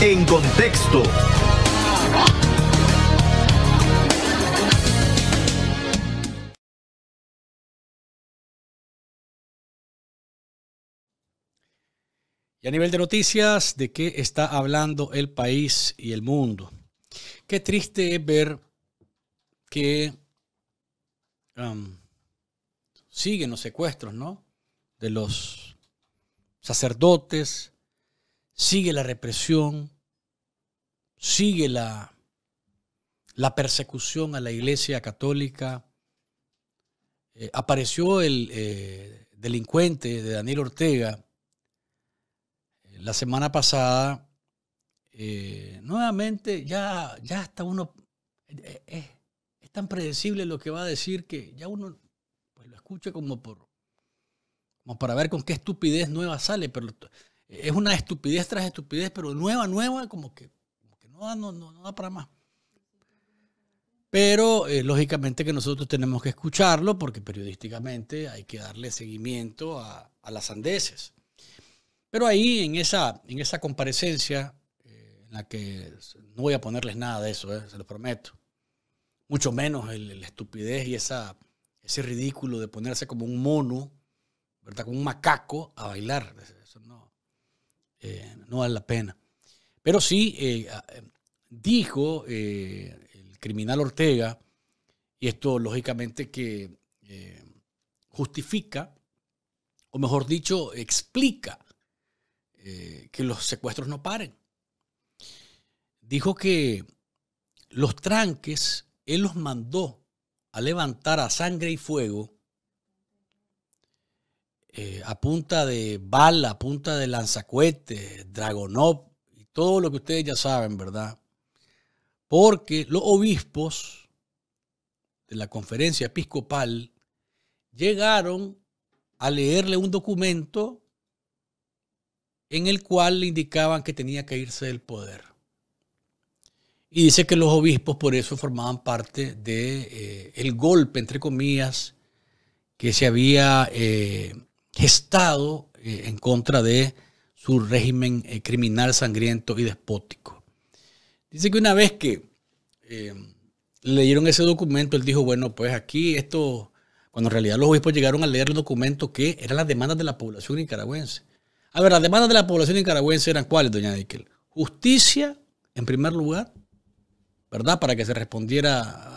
En contexto. Y a nivel de noticias, ¿de qué está hablando el país y el mundo? Qué triste es ver que um, siguen los secuestros, ¿no? De los sacerdotes, sigue la represión, sigue la, la persecución a la iglesia católica. Eh, apareció el eh, delincuente de Daniel Ortega eh, la semana pasada. nuevamente, ya, ya hasta uno... es tan predecible lo que va a decir que ya uno pues, lo escucha como por como para ver con qué estupidez nueva sale, pero es una estupidez tras estupidez, pero nueva, nueva, como que, no, da, para más. Pero eh, lógicamente que nosotros tenemos que escucharlo porque periodísticamente hay que darle seguimiento a, las andeses. Pero ahí en esa, en esa comparecencia, eh, en la que no voy a ponerles nada de eso, eh, se lo prometo, mucho menos la estupidez y esa, ese ridículo de ponerse como un mono, ¿verdad? Como un macaco a bailar. Eh, no vale la pena. Pero sí eh, eh, dijo el criminal Ortega, y esto lógicamente que justifica, o mejor dicho, explica que los secuestros no paren. Dijo que los tranques él los mandó a levantar a sangre y fuego eh, a punta de bala, a punta de lanzacuete, dragonov, y todo lo que ustedes ya saben, ¿verdad? Porque los obispos de la conferencia episcopal llegaron a leerle un documento en el cual le indicaban que tenía que irse del poder. Y dice que los obispos por eso formaban parte del de, eh, golpe, entre comillas, que se había eh, gestado eh, en contra de su régimen eh, criminal sangriento y despótico. Dice que una vez que eh, leyeron ese documento, él dijo, bueno, pues aquí esto, cuando en realidad los obispos llegaron a leer el documento que eran las demandas de la población nicaragüense. A ver, las demandas de la población nicaragüense eran cuáles, doña Díaz? Justicia, en primer lugar, ¿verdad? Para que se respondiera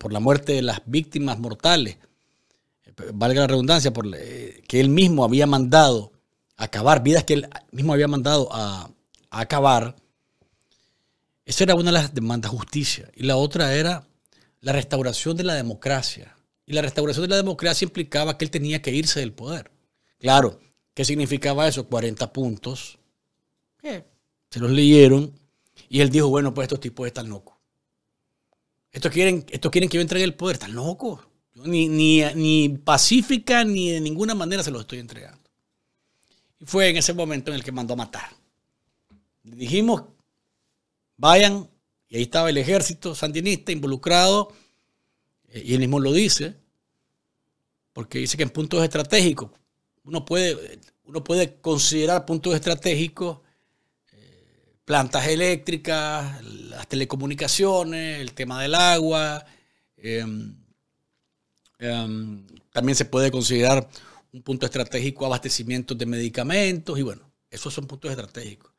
por la muerte de las víctimas mortales valga la redundancia, por, eh, que él mismo había mandado acabar, vidas que él mismo había mandado a, acabar, esa era una de las demandas, justicia. Y la otra era la restauración de la democracia. Y la restauración de la democracia implicaba que él tenía que irse del poder. Claro, ¿qué significaba eso? 40 puntos. Eh, se los leyeron. Y él dijo, bueno, pues estos tipos están locos. Estos quieren, estos quieren que yo entregue el poder. Están locos. Ni, pacífica ni de ninguna manera se los estoy entregando. Y fue en ese momento en el que mandó a matar. dijimos, vayan, y ahí estaba el ejército sandinista involucrado, eh, y él mismo lo dice, porque dice que en puntos estratégicos, uno puede, uno puede considerar puntos estratégicos eh, plantas eléctricas, las telecomunicaciones, el tema del agua, em, Em, también se puede considerar un punto estratégico abastecimiento de medicamentos y bueno, esos son puntos estratégicos.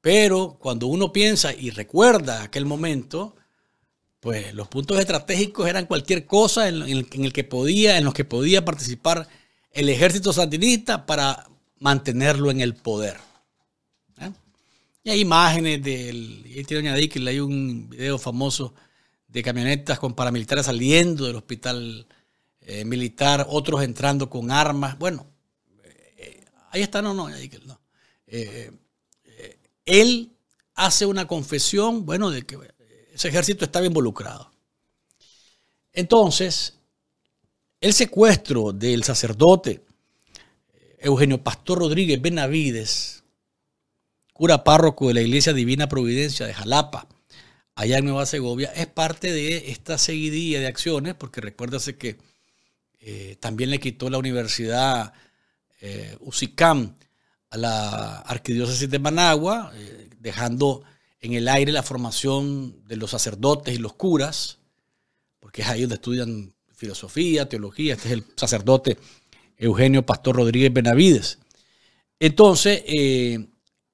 Pero cuando uno piensa y recuerda aquel momento, pues los puntos estratégicos eran cualquier cosa en, el que podía, en los que podía participar el ejército sandinista para mantenerlo en el poder. ¿eh? Y hay imágenes del. Ahí tiene hay un video famoso de camionetas con paramilitares saliendo del hospital eh, militar, otros entrando con armas. Bueno, eh, ahí está, no, no, no. Eh, él hace una confesión, bueno, de que ese ejército estaba involucrado. Entonces, el secuestro del sacerdote Eugenio Pastor Rodríguez Benavides, cura párroco de la Iglesia Divina Providencia de Jalapa, allá en Nueva Segovia, es parte de esta seguidilla de acciones, porque recuérdase que eh, también le quitó la universidad eh, a la arquidiócesis de Managua, eh, dejando en el aire la formación de los sacerdotes y los curas, porque es ahí donde estudian filosofía, teología. Este es el sacerdote Eugenio Pastor Rodríguez Benavides. Entonces, eh,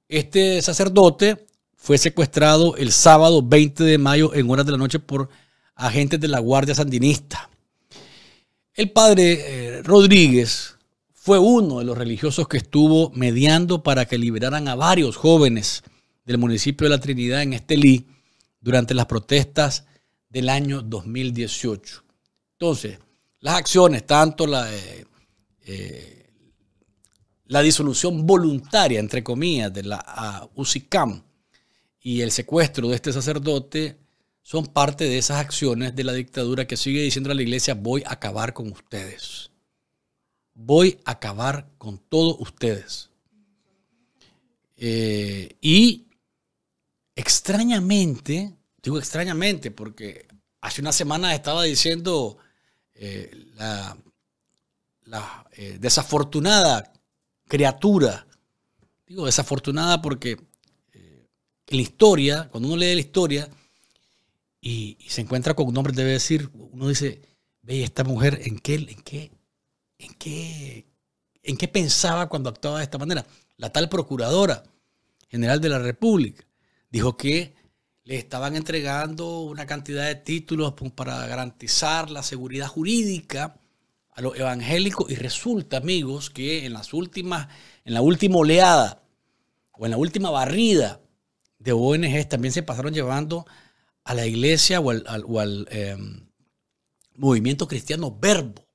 este sacerdote fue secuestrado el sábado 20 de mayo en horas de la noche por agentes de la Guardia Sandinista. El padre eh, Rodríguez fue uno de los religiosos que estuvo mediando para que liberaran a varios jóvenes del municipio de La Trinidad en Estelí durante las protestas del año 2018. Entonces, las acciones, tanto la, eh, eh, la disolución voluntaria, entre comillas, de la UCICAM y el secuestro de este sacerdote, son parte de esas acciones de la dictadura que sigue diciendo a la iglesia, voy a acabar con ustedes. Voy a acabar con todos ustedes. Eh, y extrañamente, digo extrañamente, porque hace una semana estaba diciendo eh, la, eh, desafortunada criatura, digo desafortunada porque en la historia, cuando uno lee la historia, y, se encuentra con un hombre, debe decir, uno dice, ve, esta mujer, ¿en qué, en qué, en qué, en qué pensaba cuando actuaba de esta manera? La tal procuradora general de la República dijo que le estaban entregando una cantidad de títulos para garantizar la seguridad jurídica a los evangélicos y resulta, amigos, que en las últimas, en la última oleada o en la última barrida de ONGs también se pasaron llevando a la iglesia o al, em, movimiento cristiano verbo.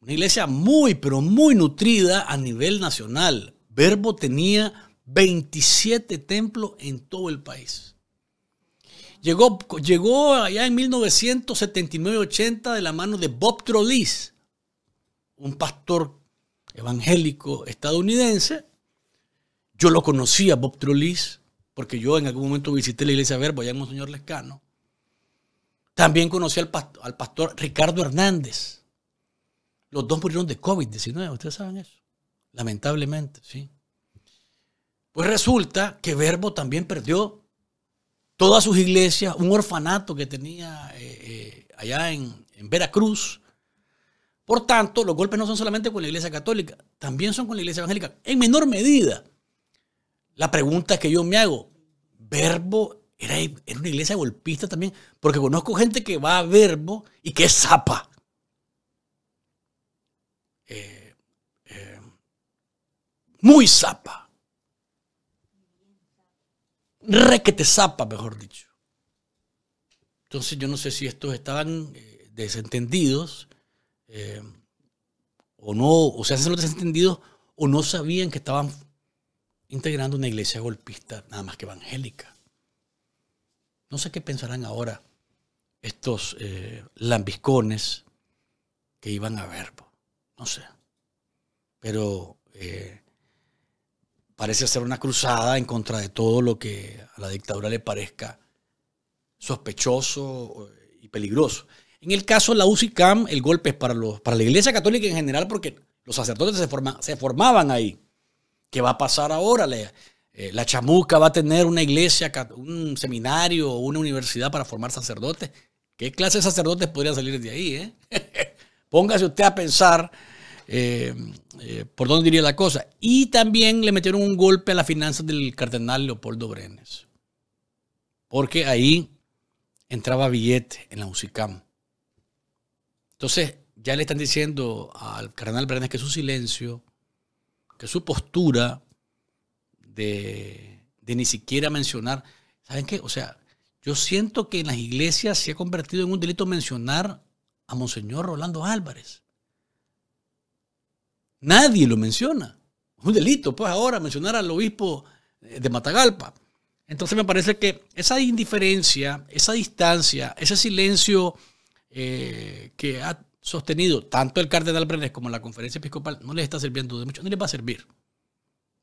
Una iglesia muy, pero muy nutrida a nivel nacional. Verbo tenía 27 templos en todo el país. Llegó, llegó allá en 1979-80 de la mano de Bob Trolis, un pastor evangélico estadounidense. Yo lo conocía, Bob Trolis porque yo en algún momento visité la iglesia Verbo allá en Monseñor Lescano. También conocí al, pastor Ricardo Hernández. Los dos murieron de COVID-19, ustedes saben eso. Lamentablemente, sí. Pues resulta que Verbo también perdió todas sus iglesias, un orfanato que tenía eh, eh, allá en Veracruz. Por tanto, los golpes no son solamente con la iglesia católica, también son con la iglesia evangélica, en menor medida la pregunta que yo me hago, Verbo era, una iglesia golpista también, porque conozco gente que va a Verbo y que es zapa. Eh, eh, muy zapa. muy zapa. te zapa, mejor dicho. Entonces yo no sé si estos estaban eh, desentendidos o no, o se hacen los desentendidos o no sabían que estaban integrando una iglesia golpista nada más que evangélica. No sé qué pensarán ahora estos eh, lambiscones que iban a ver, no sé. Pero eh, parece ser una cruzada en contra de todo lo que a la dictadura le parezca sospechoso eh, y peligroso. En el caso de la UCICAM, el golpe es para, los, para la Iglesia Católica en general porque los sacerdotes se formaban ahí. ¿Qué va a pasar ahora? Eh, la, chamuca va a tener una iglesia, un seminario o una universidad para formar sacerdotes. ¿Qué clase de sacerdotes podrían salir de ahí? Eh? Póngase usted a pensar eh, por dónde diría la cosa. Y también le metieron un golpe a las finanzas del cardenal Leopoldo Brenes. Porque ahí entraba billete en la UCICAM. Entonces, ya le están diciendo al cardenal Brenes que su silencio que su postura de, ni siquiera mencionar, ¿saben qué? O sea, yo siento que en las iglesias se ha convertido en un delito mencionar a Monseñor Rolando Álvarez. Nadie lo menciona. Es un delito, pues ahora, mencionar al obispo eh, de Matagalpa. Entonces me parece que esa indiferencia, esa distancia, ese silencio eh, que ha sostenido tanto el cardenal Brenes como la conferencia episcopal no les está sirviendo de mucho, ni les va a servir.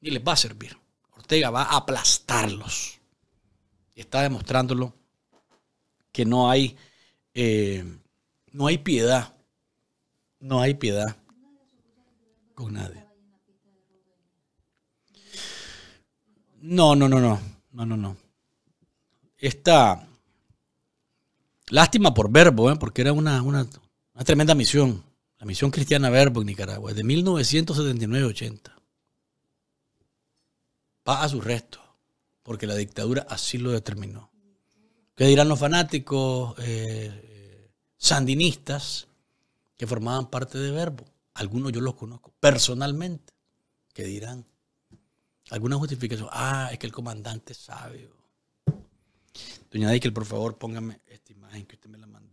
Ni les va a servir. Ortega va a aplastarlos. Y está demostrándolo que no hay, eh, no hay piedad. No hay piedad con nadie. No, no, no, no. No, no, no. Esta. Lástima por verbo, ¿eh? porque era una, una una tremenda misión, la misión cristiana Verbo en Nicaragua, de 1979-80. Va a su resto, porque la dictadura así lo determinó. ¿Qué dirán los fanáticos eh, sandinistas que formaban parte de Verbo? Algunos yo los conozco personalmente. ¿Qué dirán? ¿Alguna justificación? Ah, es que el comandante es sabio. Doña que por favor, póngame esta imagen que usted me la mandó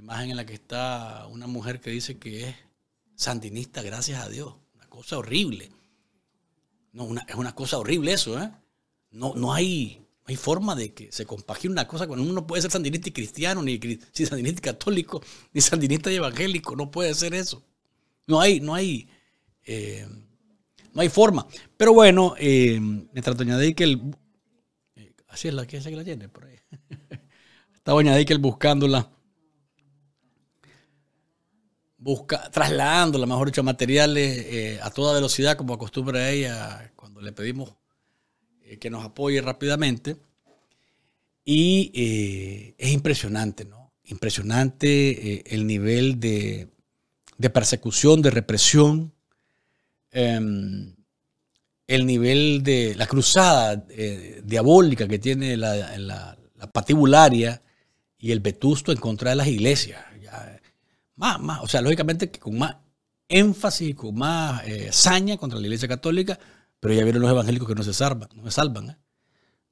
imagen en la que está una mujer que dice que es sandinista, gracias a Dios. Una cosa horrible. No, es una cosa horrible eso, ¿eh? No, no hay, hay forma de que se compagine una cosa cuando uno no puede ser sandinista y cristiano, ni, sandinista y católico, ni sandinista y evangélico, no puede ser eso. No hay, no hay, eh, no hay forma. Pero bueno, eh, mientras doña que el eh, así es la que se la tiene por ahí. Está doña Deikel buscándola busca, trasladando, la mejor dicho, materiales eh, a toda velocidad, como acostumbra ella cuando le pedimos eh, que nos apoye rápidamente. Y eh, es impresionante, ¿no? Impresionante el nivel de, persecución, de represión, em, el nivel de la cruzada diabólica que tiene la patibularia y el vetusto en contra de las iglesias más, o sea, lógicamente que con más énfasis, con más eh, saña contra la Iglesia Católica, pero ya vieron los evangélicos que no se salvan, no se salvan, ¿eh?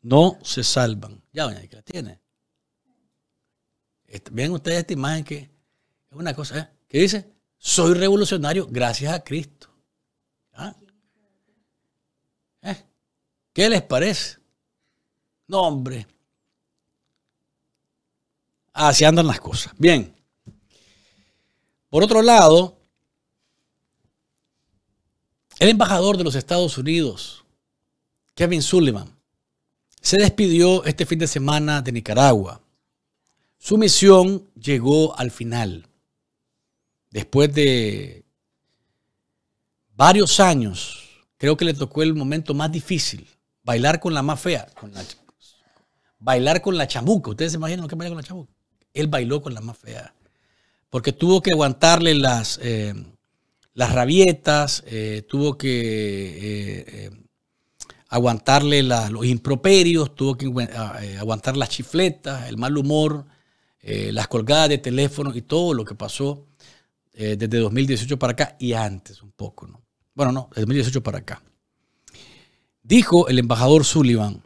No se salvan. Ya, doña, que la tiene. Vean ustedes esta imagen que es una cosa, ¿eh? que dice, soy revolucionario gracias a Cristo. ¿Ah? ¿Eh? ¿Qué les parece? No, hombre. Así andan las cosas. Bien. Por otro lado, el embajador de los Estados Unidos, Kevin Sullivan, se despidió este fin de semana de Nicaragua. Su misión llegó al final. Después de varios años, creo que le tocó el momento más difícil, bailar con la más fea, bailar con la chamuca. Ustedes se imaginan lo que baila con la chamuca. Él bailó con la más fea porque tuvo que aguantarle las, eh, las rabietas, eh, tuvo que eh, aguantarle los improperios, tuvo que aguantar las chifletas, el mal humor, las colgadas de teléfono y todo lo que pasó desde 2018 para acá y antes un poco. ¿no? Bueno, no, desde 2018 para acá. Dijo el embajador Sullivan,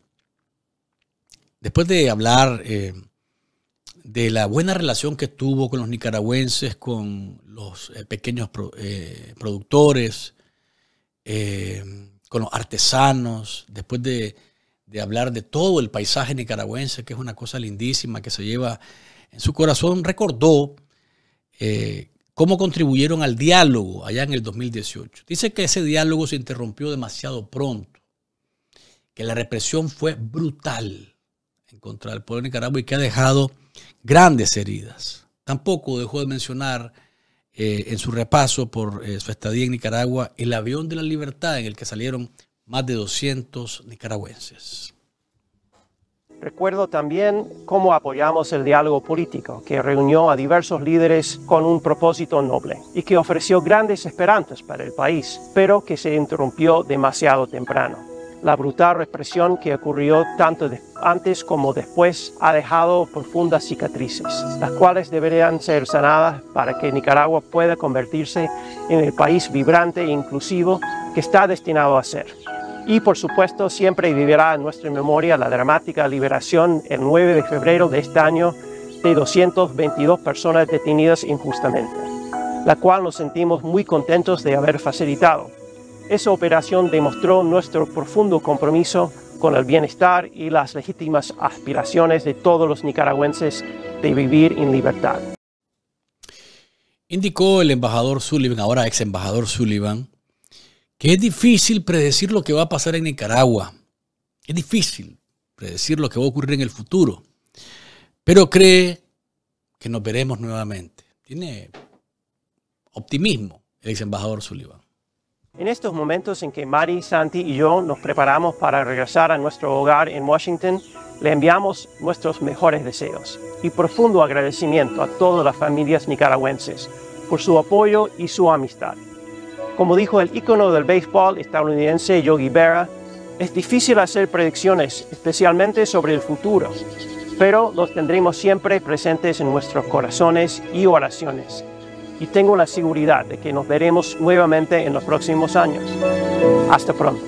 después de hablar de la buena relación que tuvo con los nicaragüenses, con los eh, pequeños eh, productores, eh, con los artesanos, después de, hablar de todo el paisaje nicaragüense, que es una cosa lindísima que se lleva en su corazón, recordó cómo contribuyeron al diálogo allá en el 2018. Dice que ese diálogo se interrumpió demasiado pronto, que la represión fue brutal en contra del pueblo nicaragüense y que ha dejado grandes heridas. Tampoco dejó de mencionar eh, en su repaso por eh, su estadía en Nicaragua el avión de la libertad en el que salieron más de 200 nicaragüenses. Recuerdo también cómo apoyamos el diálogo político, que reunió a diversos líderes con un propósito noble y que ofreció grandes esperanzas para el país, pero que se interrumpió demasiado temprano. La brutal represión que ocurrió tanto antes como después ha dejado profundas cicatrices, las cuales deberían ser sanadas para que Nicaragua pueda convertirse en el país vibrante e inclusivo que está destinado a ser. Y por supuesto siempre vivirá en nuestra memoria la dramática liberación el 9 de febrero de este año de 222 personas detenidas injustamente, la cual nos sentimos muy contentos de haber facilitado. Esa operación demostró nuestro profundo compromiso con el bienestar y las legítimas aspiraciones de todos los nicaragüenses de vivir en libertad. Indicó el embajador Sullivan, ahora ex embajador Sullivan, que es difícil predecir lo que va a pasar en Nicaragua. Es difícil predecir lo que va a ocurrir en el futuro. Pero cree que nos veremos nuevamente. Tiene optimismo el ex embajador Sullivan. En estos momentos en que Mari, Santi y yo nos preparamos para regresar a nuestro hogar en Washington, le enviamos nuestros mejores deseos y profundo agradecimiento a todas las familias nicaragüenses por su apoyo y su amistad. Como dijo el ícono del béisbol estadounidense Yogi Berra, es difícil hacer predicciones, especialmente sobre el futuro, pero los tendremos siempre presentes en nuestros corazones y oraciones y tengo la seguridad de que nos veremos nuevamente en los próximos años. Hasta pronto.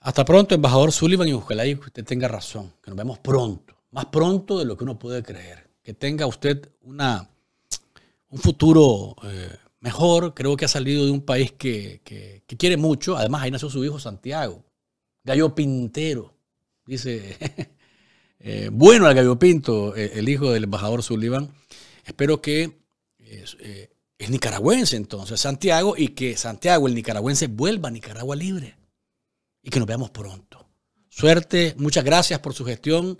Hasta pronto, embajador Sullivan, y ojalá que usted tenga razón, que nos vemos pronto, más pronto de lo que uno puede creer, que tenga usted una, un futuro eh, mejor, creo que ha salido de un país que, quiere mucho, además ahí nació su hijo Santiago, Gallo Pintero, dice, eh, bueno al Gallo Pinto, eh, el hijo del embajador Sullivan, espero que eh, es, nicaragüense entonces, Santiago, y que Santiago, el nicaragüense, vuelva a Nicaragua libre y que nos veamos pronto. Suerte, muchas gracias por su gestión.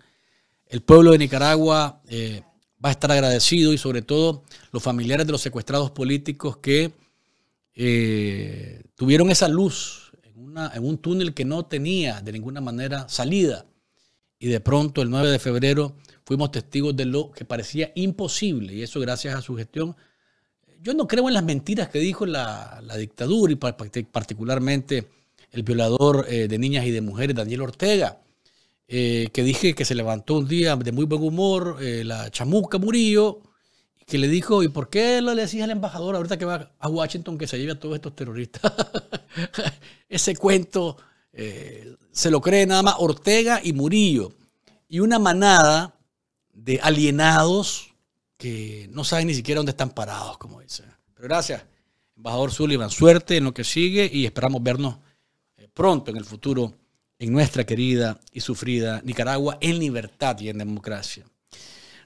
El pueblo de Nicaragua eh, va a estar agradecido y sobre todo los familiares de los secuestrados políticos que eh, tuvieron esa luz en un túnel que no tenía de ninguna manera salida y de pronto el 9 de febrero fuimos testigos de lo que parecía imposible y eso gracias a su gestión. Yo no creo en las mentiras que dijo la, dictadura y particularmente el violador eh, de niñas y de mujeres, Daniel Ortega, eh, que dije que se levantó un día de muy buen humor, eh, la chamuca Murillo, que le dijo, ¿y por qué lo le decís al embajador ahorita que va a Washington que se lleve a todos estos terroristas? Ese cuento eh, se lo cree nada más Ortega y Murillo. Y una manada de alienados que no saben ni siquiera dónde están parados, como dicen. Pero gracias, embajador Sullivan. Suerte en lo que sigue y esperamos vernos eh, pronto en el futuro en nuestra querida y sufrida Nicaragua en libertad y en democracia.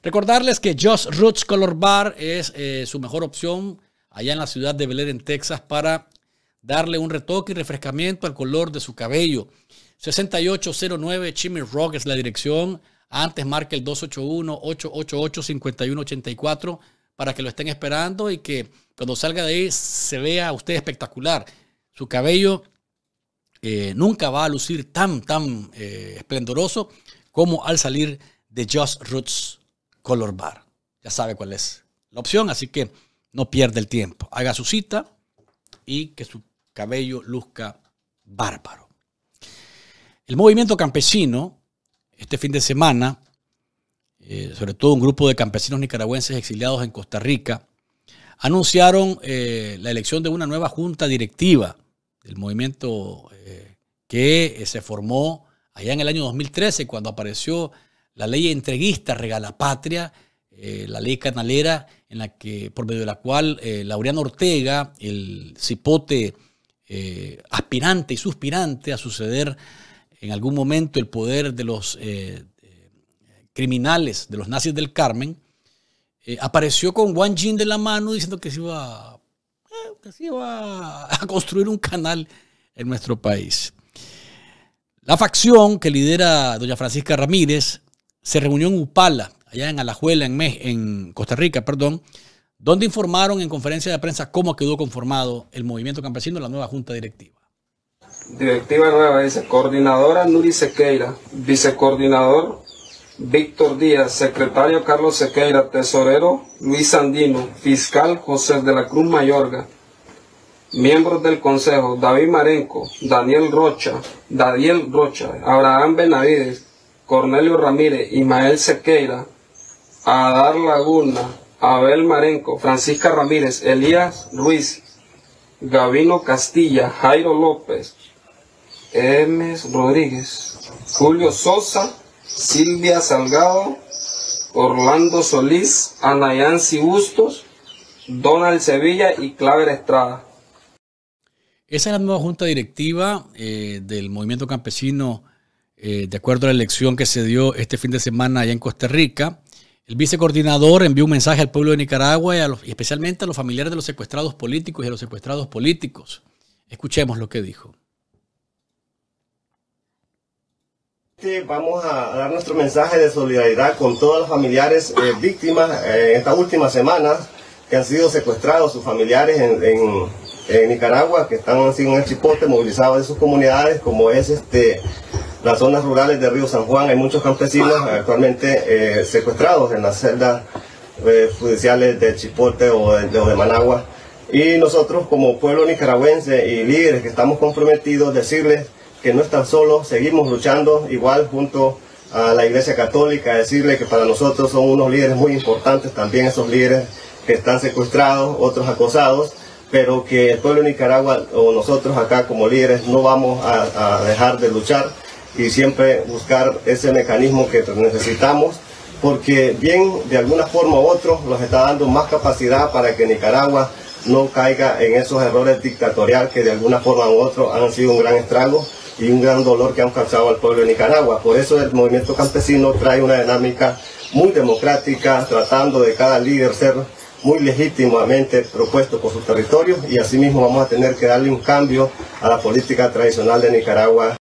Recordarles que Just Roots Color Bar es eh, su mejor opción allá en la ciudad de Belén, en Texas, para darle un retoque y refrescamiento al color de su cabello. 6809 Chimney Rock es la dirección. Antes marque el 281-888-5184 para que lo estén esperando y que cuando salga de ahí se vea usted espectacular. Su cabello eh, nunca va a lucir tan, tan eh, esplendoroso como al salir de Just Roots Color Bar. Ya sabe cuál es la opción, así que no pierda el tiempo. Haga su cita y que su cabello luzca bárbaro. El movimiento campesino, este fin de semana, eh, sobre todo un grupo de campesinos nicaragüenses exiliados en Costa Rica, anunciaron eh, la elección de una nueva junta directiva del movimiento eh, que se formó allá en el año 2013 cuando apareció la ley entreguista regalapatria, la ley canalera en la que por medio de la cual Laureano Ortega, el cipote eh, aspirante y suspirante a suceder en algún momento el poder de los eh, eh, criminales, de los nazis del Carmen, apareció con Wang Jin de la mano diciendo que se iba, a construir un canal en nuestro país. La facción que lidera doña Francisca Ramírez se reunió en Upala, allá en Alajuela, en, en Costa Rica, perdón, donde informaron en conferencia de prensa cómo quedó conformado el movimiento campesino, en la nueva junta directiva. Directiva nueva dice coordinadora Nuri Sequeira, vicecoordinador Víctor Díaz, secretario Carlos Sequeira, tesorero Luis Sandino, fiscal José de la Cruz Mayorga, miembros del consejo David Marenco, Daniel Rocha, Daniel Rocha, Abraham Benavides, Cornelio Ramírez, Ismael Sequeira, Adar Laguna, Abel Marenco, Francisca Ramírez, Elías Ruiz, Gavino Castilla, Jairo López, Emes Rodríguez, Julio Sosa, Silvia Salgado, Orlando Solís, Anayansi Bustos, Donald Sevilla y Claver Estrada. Esa es la nueva junta directiva eh, del movimiento campesino, eh, de acuerdo a la elección que se dio este fin de semana allá en Costa Rica. El vicecoordinador envió un mensaje al pueblo de Nicaragua y, especialmente a los familiares de los secuestrados políticos y a los secuestrados políticos. Escuchemos lo que dijo. Vamos a dar nuestro mensaje de solidaridad con todos los familiares eh, víctimas eh, en estas últimas semanas que han sido secuestrados, sus familiares en, Nicaragua, que están así en el chipote, movilizados de sus comunidades, como es este las zonas rurales de Río San Juan hay muchos campesinos actualmente eh, secuestrados en las celdas eh, judiciales de Chipote o de, Managua. Y nosotros como pueblo nicaragüense y líderes que estamos comprometidos, decirles que no están solos, seguimos luchando igual junto a la Iglesia Católica, decirles que para nosotros son unos líderes muy importantes, también esos líderes que están secuestrados, otros acosados, pero que el pueblo de Nicaragua o nosotros acá como líderes no vamos a dejar de luchar y siempre buscar ese mecanismo que necesitamos porque bien de alguna forma u otro nos está dando más capacidad para que Nicaragua no caiga en esos errores dictatoriales que de alguna forma u otro han sido un gran estrago y un gran dolor que han causado al pueblo de Nicaragua. Por eso el movimiento campesino trae una dinámica muy democrática, tratando de cada líder ser muy legítimamente propuesto por sus territorios y asimismo vamos a tener que darle un cambio a la política tradicional de Nicaragua.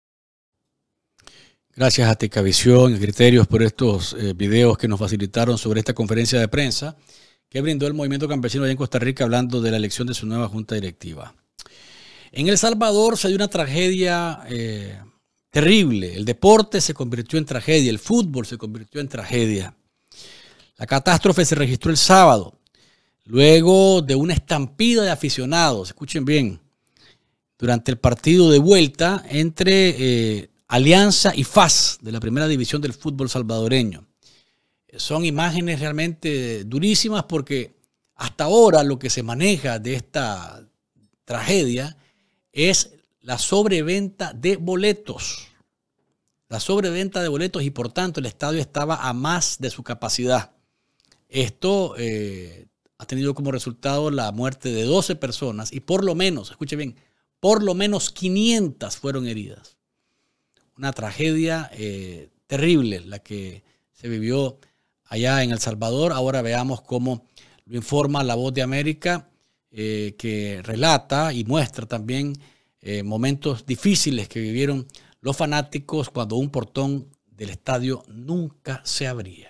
Gracias a Tecavisión y Criterios por estos eh, videos que nos facilitaron sobre esta conferencia de prensa que brindó el movimiento campesino allá en Costa Rica hablando de la elección de su nueva junta directiva. En El Salvador se dio una tragedia eh, terrible. El deporte se convirtió en tragedia, el fútbol se convirtió en tragedia. La catástrofe se registró el sábado, luego de una estampida de aficionados, escuchen bien, durante el partido de vuelta entre eh, Alianza y FAS de la primera división del fútbol salvadoreño. Son imágenes realmente durísimas porque hasta ahora lo que se maneja de esta tragedia es la sobreventa de boletos. La sobreventa de boletos y por tanto el estadio estaba a más de su capacidad. Esto eh, ha tenido como resultado la muerte de 12 personas y por lo menos, escuche bien, por lo menos 500 fueron heridas una tragedia eh, terrible la que se vivió allá en El Salvador. Ahora veamos cómo lo informa La Voz de América, eh, que relata y muestra también eh, momentos difíciles que vivieron los fanáticos cuando un portón del estadio nunca se abría.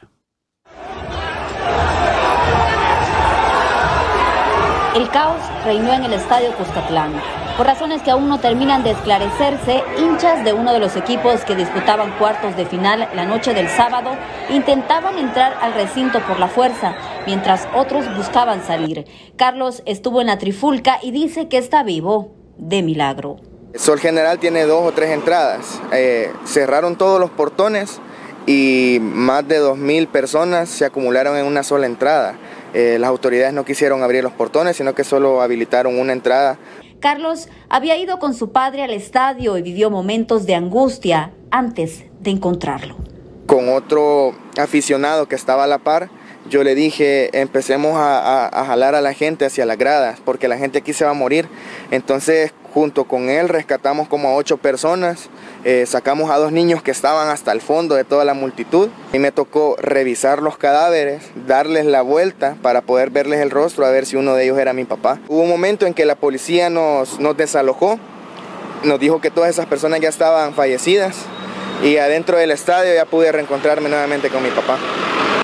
El caos reinó en el estadio Cuscatlán. Por razones que aún no terminan de esclarecerse, hinchas de uno de los equipos que disputaban cuartos de final la noche del sábado intentaban entrar al recinto por la fuerza, mientras otros buscaban salir. Carlos estuvo en la trifulca y dice que está vivo, de milagro. El Sol General tiene dos o tres entradas. Eh, cerraron todos los portones y más de 2.000 personas se acumularon en una sola entrada. Eh, las autoridades no quisieron abrir los portones, sino que solo habilitaron una entrada Carlos había ido con su padre al estadio y vivió momentos de angustia antes de encontrarlo. Con otro aficionado que estaba a la par, yo le dije, empecemos a, jalar a la gente hacia las gradas, porque la gente aquí se va a morir. Entonces, junto con él, rescatamos como a ocho personas, eh, sacamos a dos niños que estaban hasta el fondo de toda la multitud. Y me tocó revisar los cadáveres, darles la vuelta para poder verles el rostro, a ver si uno de ellos era mi papá. Hubo un momento en que la policía nos, nos desalojó, nos dijo que todas esas personas ya estaban fallecidas y adentro del estadio ya pude reencontrarme nuevamente con mi papá.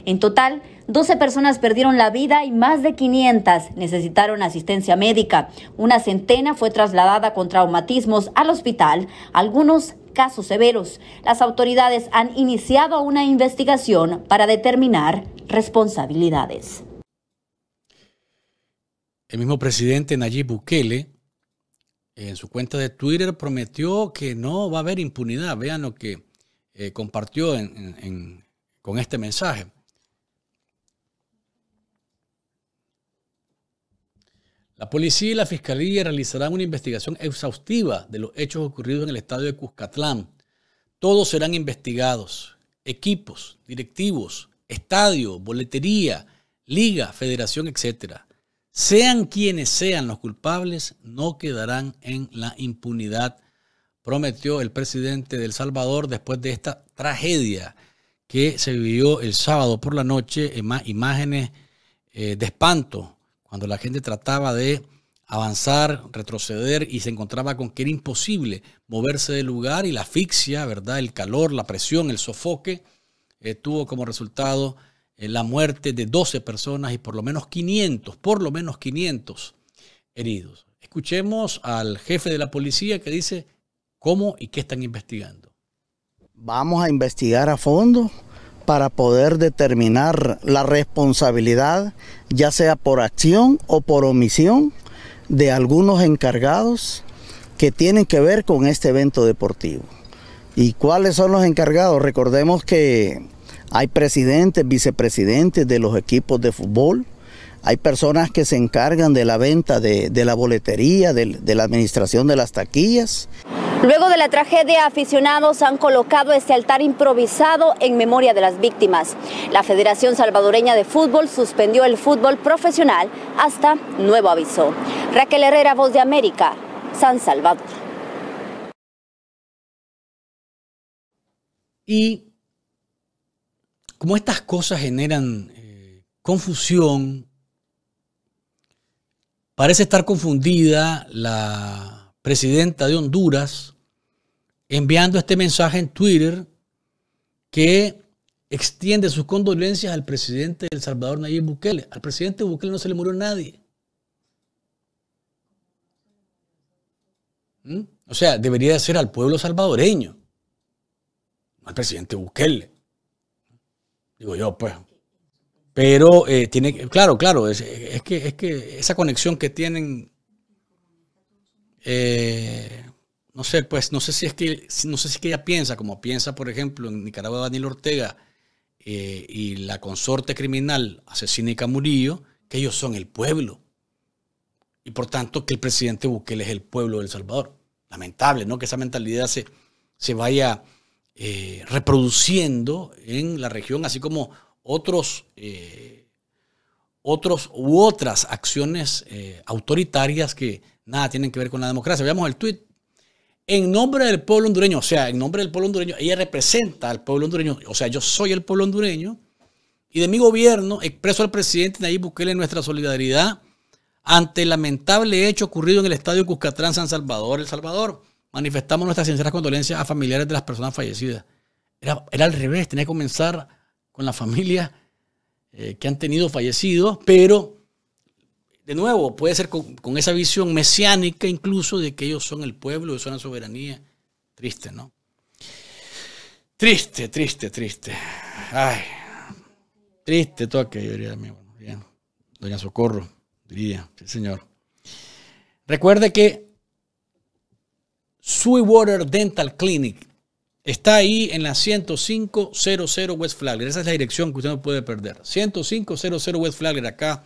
En total, 12 personas perdieron la vida y más de 500 necesitaron asistencia médica. Una centena fue trasladada con traumatismos al hospital, algunos casos severos. Las autoridades han iniciado una investigación para determinar responsabilidades. El mismo presidente Nayib Bukele en su cuenta de Twitter prometió que no va a haber impunidad. Vean lo que eh, compartió con este mensaje. La policía y la fiscalía realizarán una investigación exhaustiva de los hechos ocurridos en el estadio de Cuscatlán. Todos serán investigados. Equipos, directivos, estadio, boletería, liga, federación, etc. Sean quienes sean los culpables, no quedarán en la impunidad, prometió el presidente del Salvador después de esta tragedia que se vivió el sábado por la noche, en imágenes eh, de espanto cuando la gente trataba de avanzar, retroceder y se encontraba con que era imposible moverse del lugar y la asfixia, ¿verdad? El calor, la presión, el sofoque, eh, tuvo como resultado eh, la muerte de 12 personas y por lo menos 500, por lo menos 500 heridos. Escuchemos al jefe de la policía que dice cómo y qué están investigando. Vamos a investigar a fondo para poder determinar la responsabilidad, ya sea por acción o por omisión, de algunos encargados que tienen que ver con este evento deportivo. ¿Y cuáles son los encargados? Recordemos que hay presidentes, vicepresidentes de los equipos de fútbol, hay personas que se encargan de la venta de, la boletería, de, la administración de las taquillas. Luego de la tragedia, aficionados han colocado este altar improvisado en memoria de las víctimas. La Federación Salvadoreña de Fútbol suspendió el fútbol profesional hasta nuevo aviso. Raquel Herrera, Voz de América, San Salvador. Y como estas cosas generan eh, confusión, Parece estar confundida la presidenta de Honduras enviando este mensaje en Twitter que extiende sus condolencias al presidente de El Salvador, Nayib Bukele. Al presidente Bukele no se le murió nadie. ¿Mm? O sea, debería ser al pueblo salvadoreño, al presidente Bukele. Digo yo, pues, pero eh, tiene, claro, claro, es, que, es que esa conexión que tienen, eh, no sé, pues no sé si es que, no sé si que ella piensa, como piensa, por ejemplo, en Nicaragua Daniel Ortega eh, y la consorte criminal asesínica Murillo, que ellos son el pueblo. Y por tanto que el presidente Bukele es el pueblo del El Salvador. Lamentable, ¿no? Que esa mentalidad se, se vaya eh, reproduciendo en la región, así como otros, eh, otros u otras acciones eh, autoritarias que nada tienen que ver con la democracia. Veamos el tuit. En nombre del pueblo hondureño, o sea, en nombre del pueblo hondureño, ella representa al pueblo hondureño, o sea, yo soy el pueblo hondureño, y de mi gobierno expreso al presidente Nayib Bukele nuestra solidaridad ante el lamentable hecho ocurrido en el estadio cuscatrán San Salvador, El Salvador. Manifestamos nuestras sinceras condolencias a familiares de las personas fallecidas. Era, era al revés, tenía que comenzar con la familia eh, que han tenido fallecidos, pero de nuevo puede ser con, esa visión mesiánica incluso de que ellos son el pueblo, ellos son la soberanía. Triste, ¿no? Triste, triste, triste. Ay, triste todo aquello, diría mi Doña Socorro, diría, sí, señor. Recuerde que Sweetwater Dental Clinic Está ahí en la 10500 West Flagler. Esa es la dirección que usted no puede perder. 10500 West Flagler, acá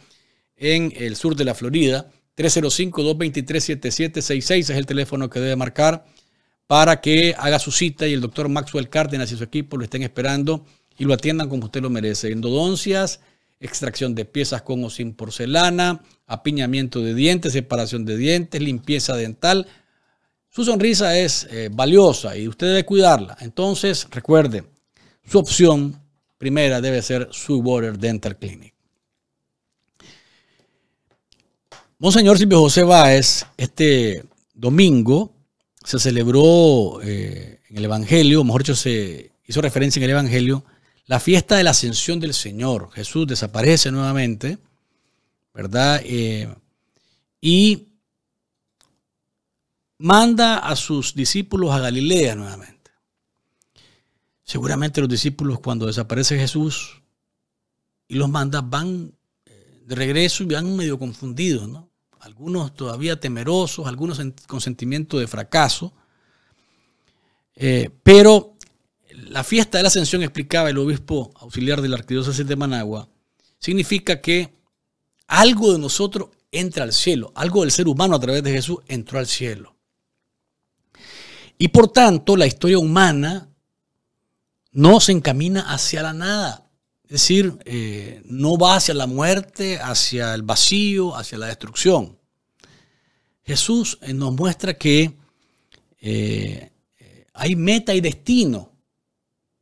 en el sur de la Florida. 305-223-7766 es el teléfono que debe marcar para que haga su cita y el doctor Maxwell Cárdenas y su equipo lo estén esperando y lo atiendan como usted lo merece. Endodoncias, extracción de piezas con o sin porcelana, apiñamiento de dientes, separación de dientes, limpieza dental, su sonrisa es eh, valiosa y usted debe cuidarla. Entonces, recuerde, su opción primera debe ser Water Dental Clinic. Monseñor Silvio José Báez, este domingo se celebró eh, en el Evangelio, mejor dicho, se hizo referencia en el Evangelio, la fiesta de la ascensión del Señor. Jesús desaparece nuevamente, ¿verdad? Eh, y manda a sus discípulos a Galilea nuevamente. Seguramente los discípulos cuando desaparece Jesús y los manda van eh, de regreso y van medio confundidos, Algunos todavía temerosos, algunos con sentimiento de fracaso. Eh, pero la fiesta de la ascensión, explicaba el obispo auxiliar de la arquidiócesis de Managua, significa que algo de nosotros entra al cielo, algo del ser humano a través de Jesús entró al cielo. Y por tanto, la historia humana no se encamina hacia la nada. Es decir, eh, no va hacia la muerte, hacia el vacío, hacia la destrucción. Jesús eh, nos muestra que eh, hay meta y destino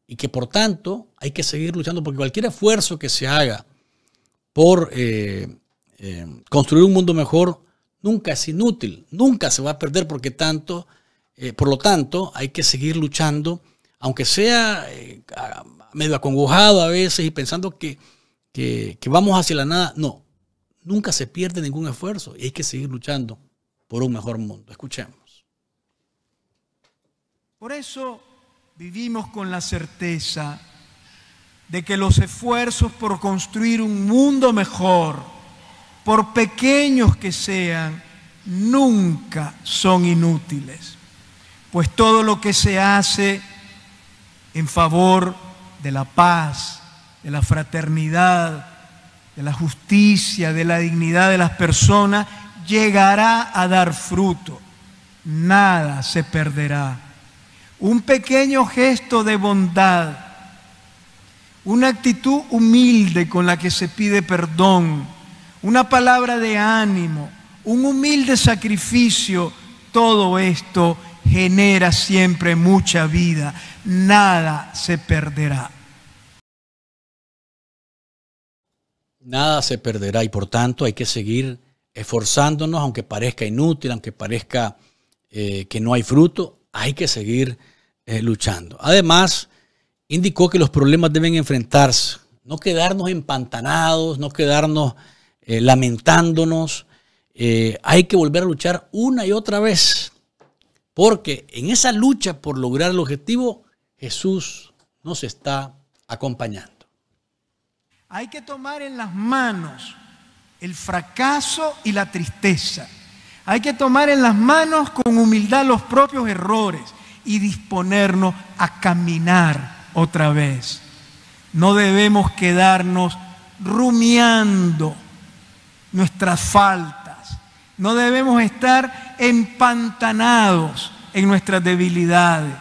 y que por tanto hay que seguir luchando porque cualquier esfuerzo que se haga por construir un mundo mejor nunca es inútil, nunca se va a perder porque tanto eh, por lo tanto, hay que seguir luchando, aunque sea eh, medio acongojado a veces y pensando que vamos hacia la nada. No, nunca se pierde ningún esfuerzo y hay que seguir luchando por un mejor mundo. Escuchemos. Por eso vivimos con la certeza de que los esfuerzos por construir un mundo mejor, por pequeños que sean, nunca son inútiles pues todo lo que se hace en favor de la paz, de la fraternidad, de la justicia, de la dignidad de las personas, llegará a dar fruto. Nada se perderá. Un pequeño gesto de bondad, una actitud humilde con la que se pide perdón, una palabra de ánimo, un humilde sacrificio, todo esto genera siempre mucha vida. Nada se perderá. Nada se perderá y por tanto hay que seguir esforzándonos, aunque parezca inútil, aunque parezca eh, que no hay fruto, hay que seguir eh, luchando. Además, indicó que los problemas deben enfrentarse, no quedarnos empantanados, no quedarnos eh, lamentándonos. hay que volver a luchar una y otra vez porque en esa lucha por lograr el objetivo, Jesús nos está acompañando. Hay que tomar en las manos el fracaso y la tristeza. Hay que tomar en las manos con humildad los propios errores y disponernos a caminar otra vez. No debemos quedarnos rumiando nuestras faltas no debemos estar empantanados en nuestras debilidades.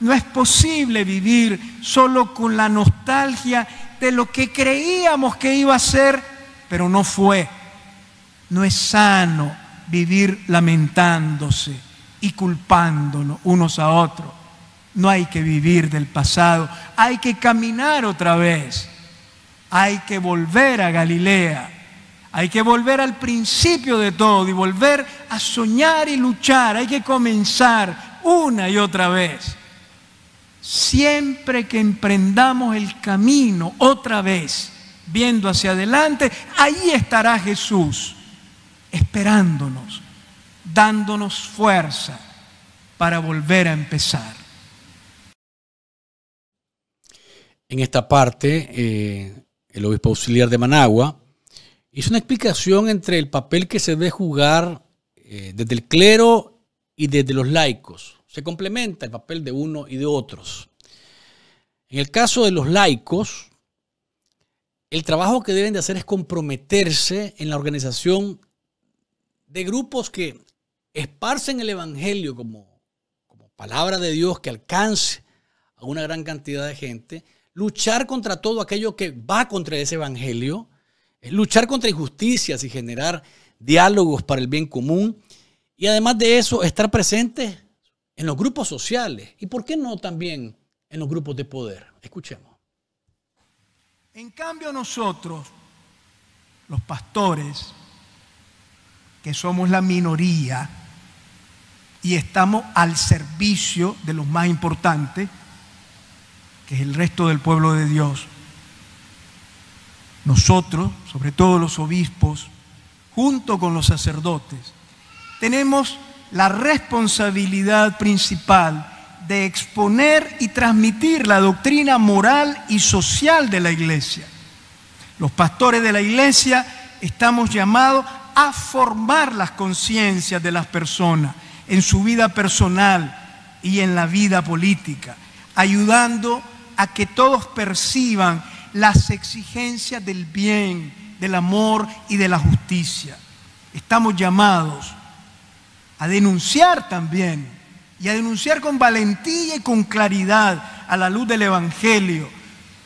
No es posible vivir solo con la nostalgia de lo que creíamos que iba a ser, pero no fue. No es sano vivir lamentándose y culpándonos unos a otros. No hay que vivir del pasado, hay que caminar otra vez, hay que volver a Galilea hay que volver al principio de todo y volver a soñar y luchar. Hay que comenzar una y otra vez. Siempre que emprendamos el camino otra vez, viendo hacia adelante, ahí estará Jesús, esperándonos, dándonos fuerza para volver a empezar. En esta parte, eh, el obispo auxiliar de Managua es una explicación entre el papel que se debe jugar eh, desde el clero y desde los laicos. Se complementa el papel de uno y de otros. En el caso de los laicos, el trabajo que deben de hacer es comprometerse en la organización de grupos que esparcen el Evangelio como, como palabra de Dios que alcance a una gran cantidad de gente, luchar contra todo aquello que va contra ese Evangelio, es luchar contra injusticias y generar diálogos para el bien común. Y además de eso, estar presentes en los grupos sociales. ¿Y por qué no también en los grupos de poder? Escuchemos. En cambio nosotros, los pastores, que somos la minoría y estamos al servicio de los más importantes, que es el resto del pueblo de Dios, nosotros, sobre todo los obispos, junto con los sacerdotes, tenemos la responsabilidad principal de exponer y transmitir la doctrina moral y social de la iglesia. Los pastores de la iglesia estamos llamados a formar las conciencias de las personas en su vida personal y en la vida política, ayudando a que todos perciban las exigencias del bien, del amor y de la justicia. Estamos llamados a denunciar también y a denunciar con valentía y con claridad a la luz del Evangelio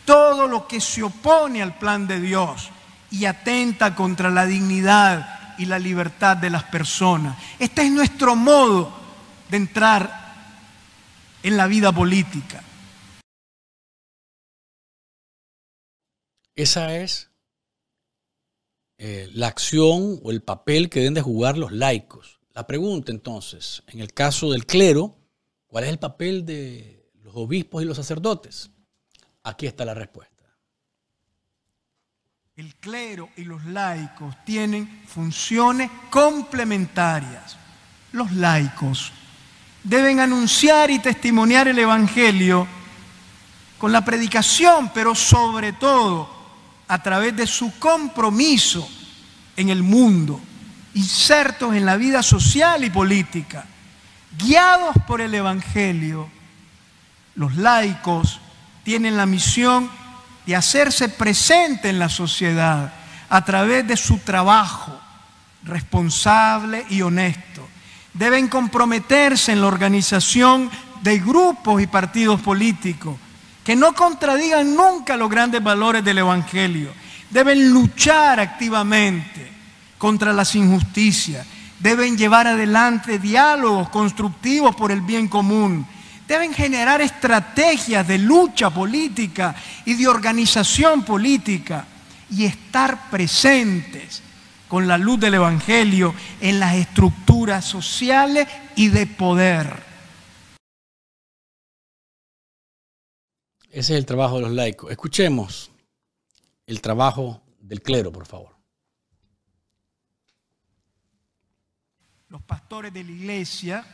todo lo que se opone al plan de Dios y atenta contra la dignidad y la libertad de las personas. Este es nuestro modo de entrar en la vida política. Esa es eh, la acción o el papel que deben de jugar los laicos. La pregunta entonces, en el caso del clero, ¿cuál es el papel de los obispos y los sacerdotes? Aquí está la respuesta. El clero y los laicos tienen funciones complementarias. Los laicos deben anunciar y testimoniar el Evangelio con la predicación, pero sobre todo a través de su compromiso en el mundo, insertos en la vida social y política, guiados por el Evangelio, los laicos tienen la misión de hacerse presente en la sociedad a través de su trabajo responsable y honesto. Deben comprometerse en la organización de grupos y partidos políticos que no contradigan nunca los grandes valores del Evangelio. Deben luchar activamente contra las injusticias. Deben llevar adelante diálogos constructivos por el bien común. Deben generar estrategias de lucha política y de organización política y estar presentes con la luz del Evangelio en las estructuras sociales y de poder. Ese es el trabajo de los laicos. Escuchemos el trabajo del clero, por favor. Los pastores de la iglesia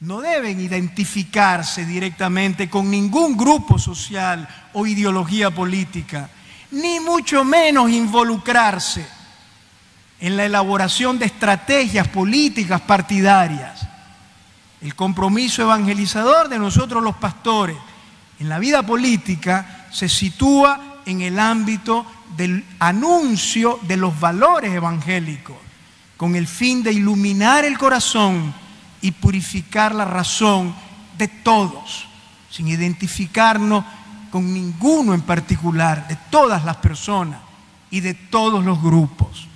no deben identificarse directamente con ningún grupo social o ideología política, ni mucho menos involucrarse en la elaboración de estrategias políticas partidarias. El compromiso evangelizador de nosotros los pastores en la vida política se sitúa en el ámbito del anuncio de los valores evangélicos, con el fin de iluminar el corazón y purificar la razón de todos, sin identificarnos con ninguno en particular, de todas las personas y de todos los grupos.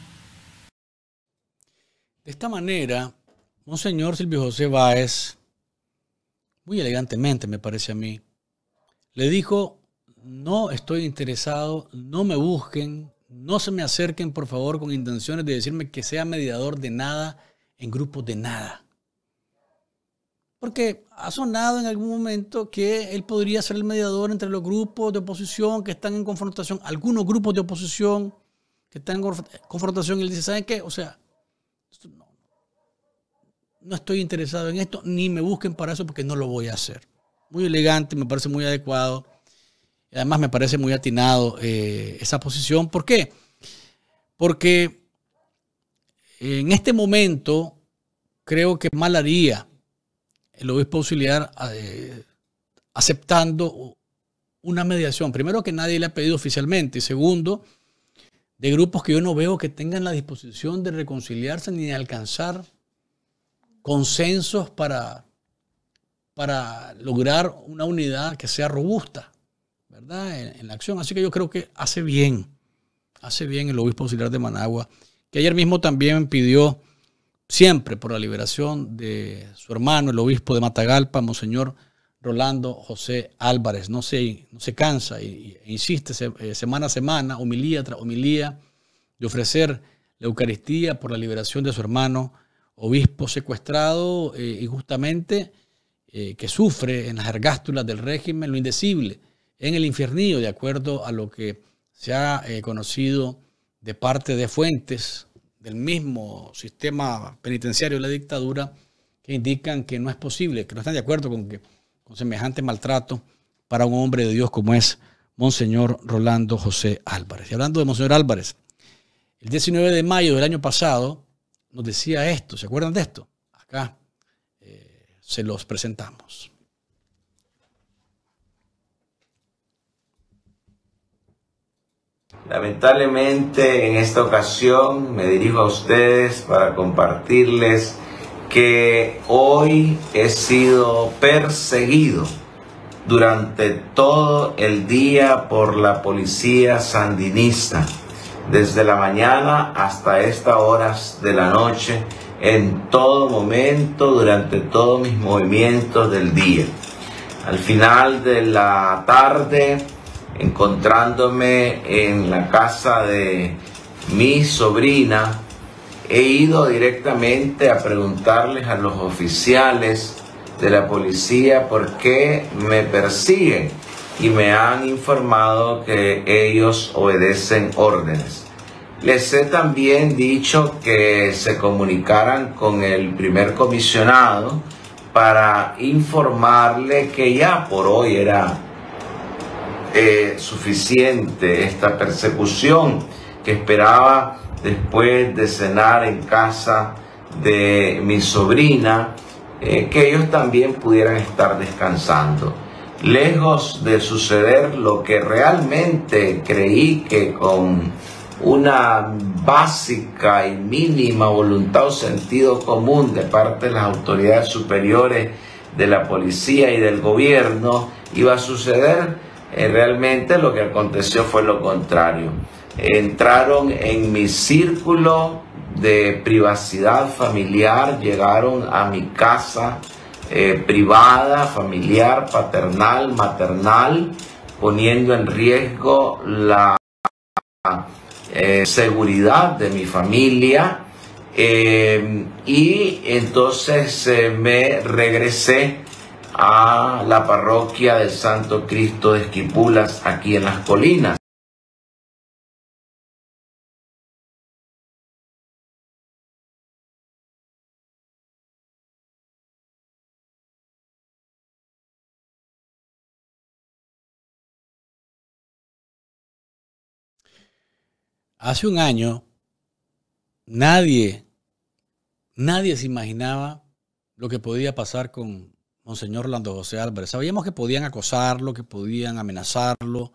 De esta manera, Monseñor Silvio José Báez, muy elegantemente me parece a mí, le dijo, no estoy interesado, no me busquen, no se me acerquen por favor con intenciones de decirme que sea mediador de nada en grupos de nada. Porque ha sonado en algún momento que él podría ser el mediador entre los grupos de oposición que están en confrontación, algunos grupos de oposición que están en confrontación y él dice, ¿saben qué? O sea, no, no estoy interesado en esto, ni me busquen para eso porque no lo voy a hacer muy elegante, me parece muy adecuado. Además me parece muy atinado eh, esa posición. ¿Por qué? Porque en este momento creo que mal haría el obispo auxiliar eh, aceptando una mediación. Primero que nadie le ha pedido oficialmente y segundo, de grupos que yo no veo que tengan la disposición de reconciliarse ni de alcanzar consensos para para lograr una unidad que sea robusta, ¿verdad? En, la acción. Así que yo creo que hace bien, hace bien el obispo auxiliar de Managua, que ayer mismo también pidió siempre por la liberación de su hermano, el obispo de Matagalpa, Monseñor Rolando José Álvarez. No se, no se cansa e, insiste eh, semana a semana, homilía tras homilía, de ofrecer la Eucaristía por la liberación de su hermano, obispo secuestrado y eh, justamente. Eh, que sufre en las ergástulas del régimen, lo indecible, en el infiernillo, de acuerdo a lo que se ha eh, conocido de parte de fuentes del mismo sistema penitenciario de la dictadura, que indican que no es posible, que no están de acuerdo con, que, con semejante maltrato para un hombre de Dios como es Monseñor Rolando José Álvarez. Y hablando de Monseñor Álvarez, el 19 de mayo del año pasado nos decía esto, ¿se acuerdan de esto? Acá, se los presentamos. Lamentablemente en esta ocasión me dirijo a ustedes para compartirles que hoy he sido perseguido durante todo el día por la policía sandinista, desde la mañana hasta estas horas de la noche en todo momento, durante todos mis movimientos del día. Al final de la tarde, encontrándome en la casa de mi sobrina, he ido directamente a preguntarles a los oficiales de la policía por qué me persiguen y me han informado que ellos obedecen órdenes. Les he también dicho que se comunicaran con el primer comisionado para informarle que ya por hoy era eh, suficiente esta persecución que esperaba después de cenar en casa de mi sobrina, eh, que ellos también pudieran estar descansando. Lejos de suceder lo que realmente creí que con una básica y mínima voluntad o sentido común de parte de las autoridades superiores de la policía y del gobierno, iba a suceder, eh, realmente lo que aconteció fue lo contrario. Entraron en mi círculo de privacidad familiar, llegaron a mi casa eh, privada, familiar, paternal, maternal, poniendo en riesgo la eh, seguridad de mi familia. Eh, y entonces eh, me regresé a la parroquia del Santo Cristo de Esquipulas, aquí en las colinas. Hace un año, nadie, nadie se imaginaba lo que podía pasar con Monseñor Orlando José Álvarez. Sabíamos que podían acosarlo, que podían amenazarlo,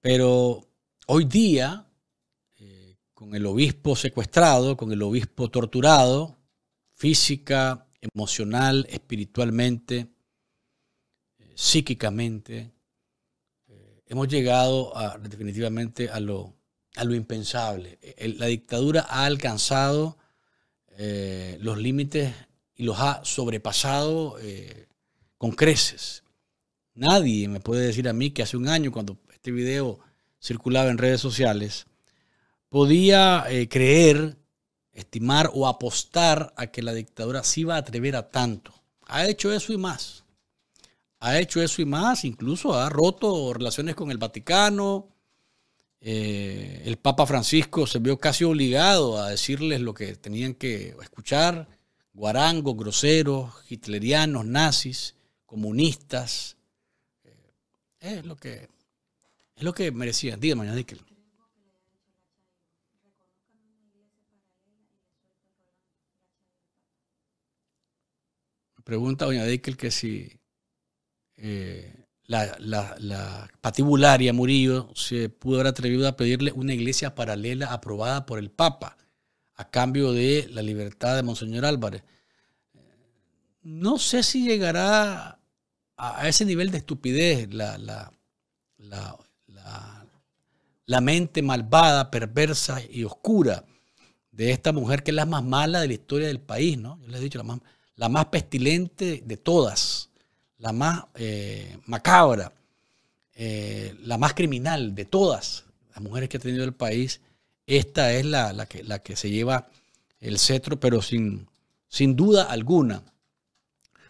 pero hoy día, eh, con el obispo secuestrado, con el obispo torturado, física, emocional, espiritualmente, eh, psíquicamente, eh, hemos llegado definitivamente a lo a lo impensable. E, la dictadura ha alcanzado eh, los límites y los ha sobrepasado eh, con creces. Nadie me puede decir a mí que hace un año, cuando este video circulaba en redes sociales, podía eh, creer, estimar o apostar a que la dictadura se iba a atrever a tanto. Ha hecho eso y más. Ha hecho eso y más, incluso ha roto relaciones con el Vaticano, eh, el Papa Francisco se vio casi obligado a decirles lo que tenían que escuchar, guarangos, groseros, hitlerianos, nazis, comunistas. Eh, es, lo que, es lo que merecían. Dígame, mañana Pregunta doña Dickel que si eh, la, la, la patibularia Murillo se pudo haber atrevido a pedirle una iglesia paralela aprobada por el Papa a cambio de la libertad de Monseñor Álvarez. No sé si llegará a ese nivel de estupidez la, la, la, la mente malvada, perversa y oscura de esta mujer que es la más mala de la historia del país, ¿no? Yo les he dicho, la más, la más pestilente de todas la más eh, macabra, eh, la más criminal de todas las mujeres que ha tenido el país, esta es la, la, que, se lleva el cetro, pero sin, sin duda alguna.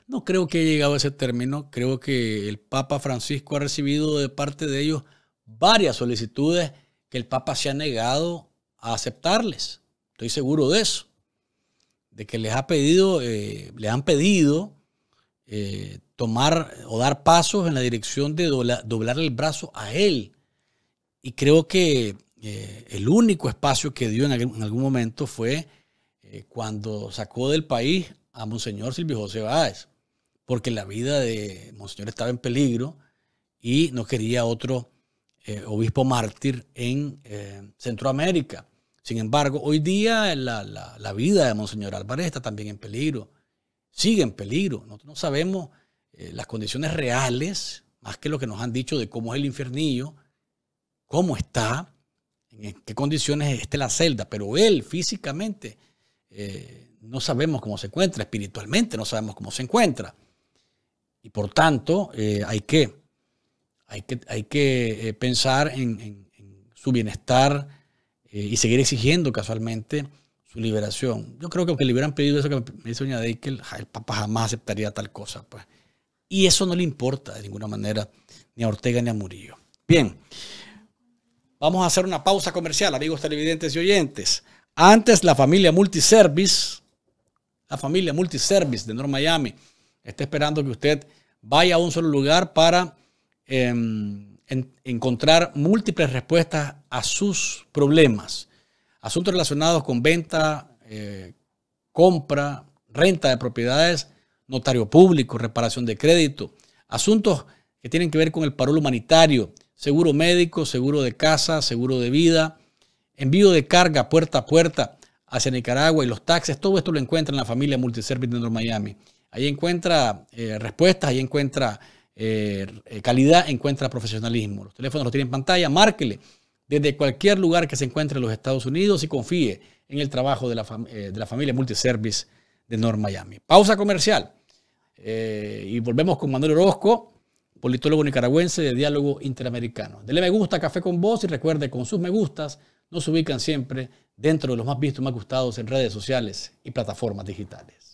No creo que haya llegado a ese término. Creo que el Papa Francisco ha recibido de parte de ellos varias solicitudes que el Papa se ha negado a aceptarles. Estoy seguro de eso. De que les ha pedido, eh, le han pedido tomar o dar pasos en la dirección de doblar el brazo a él. Y creo que eh, el único espacio que dio en, algún momento fue eh, cuando sacó del país a Monseñor Silvio José Báez, porque la vida de Monseñor estaba en peligro y no quería otro eh, obispo mártir en Centroamérica. Sin embargo, hoy día la, vida de Monseñor Álvarez está también en peligro, sigue en peligro. no, no sabemos eh, las condiciones reales, más que lo que nos han dicho de cómo es el infiernillo, cómo está, en qué condiciones esté la celda, pero él físicamente eh, no sabemos cómo se encuentra, espiritualmente no sabemos cómo se encuentra. Y por tanto, eh, hay que, hay que, hay que pensar en, su bienestar y seguir exigiendo casualmente su liberación. Yo creo que aunque le hubieran pedido eso que me dice doña Deikel, el Papa jamás aceptaría tal cosa. Pues. Y eso no le importa de ninguna manera ni a Ortega ni a Murillo. Bien, vamos a hacer una pausa comercial, amigos televidentes y oyentes. Antes la familia Multiservice, la familia Multiservice de North Miami, está esperando que usted vaya a un solo lugar para em, encontrar múltiples respuestas a sus problemas. Asuntos relacionados con venta, eh, compra, renta de propiedades notario público, reparación de crédito, asuntos que tienen que ver con el parol humanitario, seguro médico, seguro de casa, seguro de vida, envío de carga puerta a puerta hacia Nicaragua y los taxes, todo esto lo encuentra en la familia Multiservice de Miami. Ahí encuentra eh, respuestas, ahí encuentra eh, eh, calidad, encuentra profesionalismo. Los teléfonos los tienen en pantalla, márquele desde cualquier lugar que se encuentre en los Estados Unidos y confíe en el trabajo de la, de la familia Multiservice de North Miami. Pausa comercial. Eh, y volvemos con Manuel Orozco, politólogo nicaragüense de Diálogo Interamericano. Dele me gusta Café con Vos y recuerde, con sus me gustas nos ubican siempre dentro de los más vistos, más gustados en redes sociales y plataformas digitales.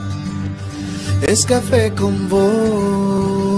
es café con vos.